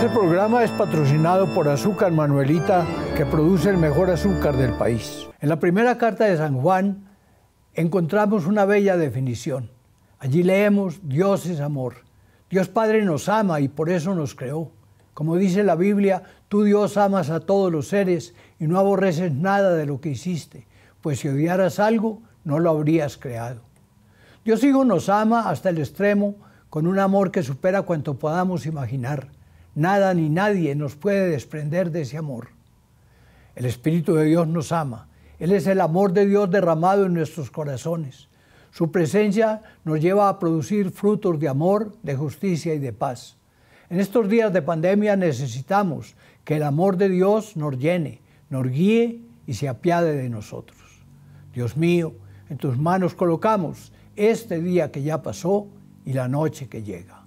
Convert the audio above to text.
Este programa es patrocinado por Azúcar Manuelita, que produce el mejor azúcar del país. En la primera carta de San Juan encontramos una bella definición. Allí leemos, Dios es amor. Dios Padre nos ama y por eso nos creó. Como dice la Biblia, tú Dios amas a todos los seres y no aborreces nada de lo que hiciste, pues si odiaras algo, no lo habrías creado. Dios Hijo nos ama hasta el extremo, con un amor que supera cuanto podamos imaginar. Nada ni nadie nos puede desprender de ese amor. El Espíritu de Dios nos ama. Él es el amor de Dios derramado en nuestros corazones. Su presencia nos lleva a producir frutos de amor, de justicia y de paz. En estos días de pandemia necesitamos que el amor de Dios nos llene, nos guíe y se apiade de nosotros. Dios mío, en tus manos colocamos este día que ya pasó y la noche que llega.